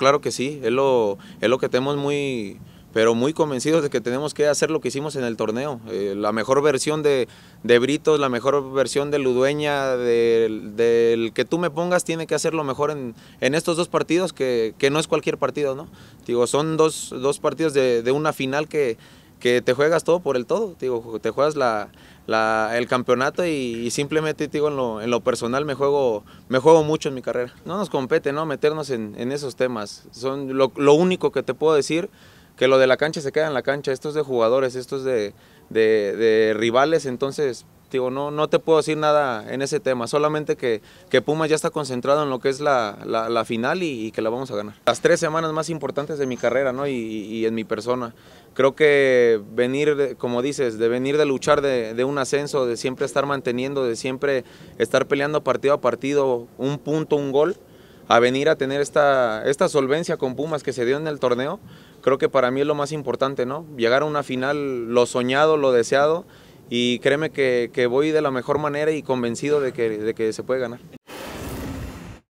claro que sí, es lo, es lo que tenemos muy, pero muy convencidos de que tenemos que hacer lo que hicimos en el torneo. Eh, la mejor versión de, Britos, la mejor versión de Ludueña, del que tú me pongas, tiene que hacer lo mejor en, estos dos partidos, que, no es cualquier partido, ¿no? Digo, son dos partidos de, una final que, que te juegas todo por el todo, digo, te juegas el campeonato y, simplemente digo, en lo, personal me juego, me juego mucho en mi carrera. No nos compete ¿no? meternos en, esos temas, son lo, único que te puedo decir, que lo de la cancha se queda en la cancha, esto es de jugadores, esto es de, de rivales, entonces no, no te puedo decir nada en ese tema, solamente que, que Pumas ya está concentrado en lo que es la, final y, que la vamos a ganar. Las tres semanas más importantes de mi carrera ¿no? y, en mi persona. Creo que venir, como dices, de venir de luchar de, un ascenso, de siempre estar manteniendo, de siempre estar peleando partido a partido, un punto, un gol, a venir a tener esta, esta solvencia con Pumas que se dio en el torneo, creo que para mí es lo más importante, ¿no? Llegar a una final, lo soñado, lo deseado y créeme que, voy de la mejor manera y convencido de de que se puede ganar.